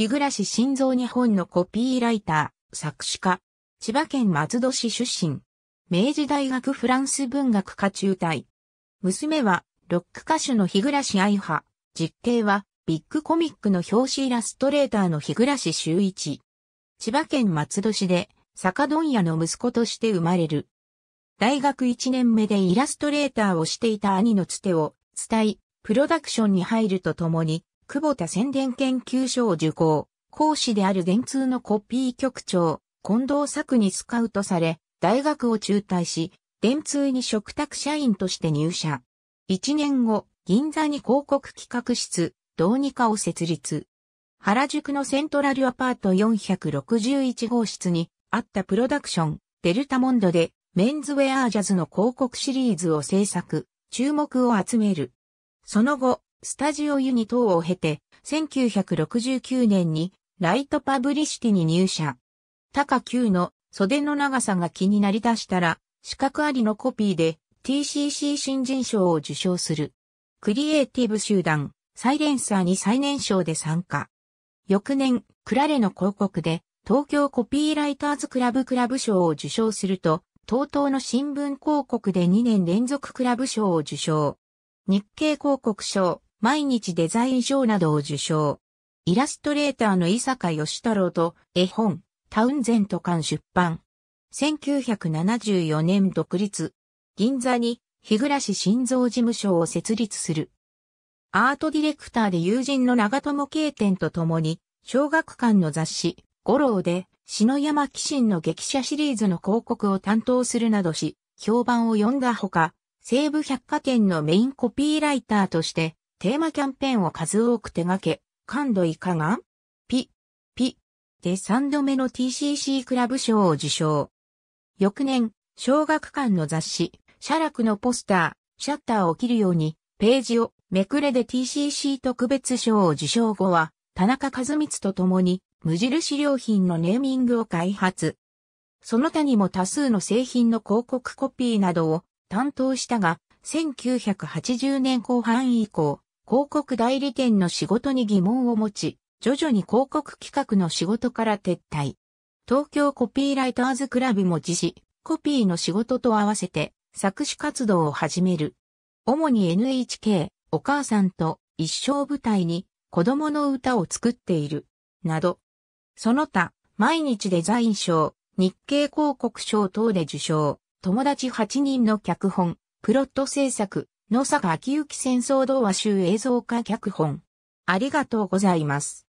日暮晋三日本のコピーライター、作詞家。千葉県松戸市出身。明治大学フランス文学科中退。娘は、ロック歌手の日暮愛派。実刑は、ビッグコミックの表紙イラストレーターの日暮修一。千葉県松戸市で、酒問屋の息子として生まれる。大学1年目でイラストレーターをしていた兄のつてを、伝え、プロダクションに入るとともに、久保田宣伝研究所を受講、講師である電通のコピー局長、近藤作にスカウトされ、大学を中退し、電通に嘱託社員として入社。1年後、銀座に広告企画室、どうにかを設立。原宿のセントラルアパート461号室にあったプロダクション、デルタモンドでメンズウェアジャズの広告シリーズを制作、注目を集める。その後、スタジオユニ等を経て、1969年にライトパブリシティに入社。高級の袖の長さが気になりだしたら、資格ありのコピーで TCC 新人賞を受賞する。クリエイティブ集団、サイレンサーに最年少で参加。翌年、クラレの広告で、東京コピーライターズクラブクラブ賞を受賞すると、東東の新聞広告で2年連続クラブ賞を受賞。日経広告賞、毎日デザイン賞などを受賞。イラストレーターの伊坂義太郎と絵本、タウンゼント館出版。1974年独立。銀座に日暮し新造事務所を設立する。アートディレクターで友人の長友慶店と共に、小学館の雑誌、五郎で、篠山紀信の劇写シリーズの広告を担当するなどし、評判を呼んだほか、西部百貨店のメインコピーライターとして、テーマキャンペーンを数多く手掛け、感度いかがピ、ピ、で3度目の TCC クラブ賞を受賞。翌年、小学館の雑誌、写楽のポスター、シャッターを切るように、ページをめくれで TCC 特別賞を受賞後は、田中和光と共に、無印良品のネーミングを開発。その他にも多数の製品の広告コピーなどを担当したが、1980年後半以降、広告代理店の仕事に疑問を持ち、徐々に広告企画の仕事から撤退。東京コピーライターズクラブも実施、コピーの仕事と合わせて作詞活動を始める。主に NHK、お母さんと一生舞台に子供の歌を作っている、など。その他、毎日デザイン賞、日経広告賞等で受賞、友達8人の脚本、プロット制作、野坂昭之戦争童話集映像化脚本。ありがとうございます。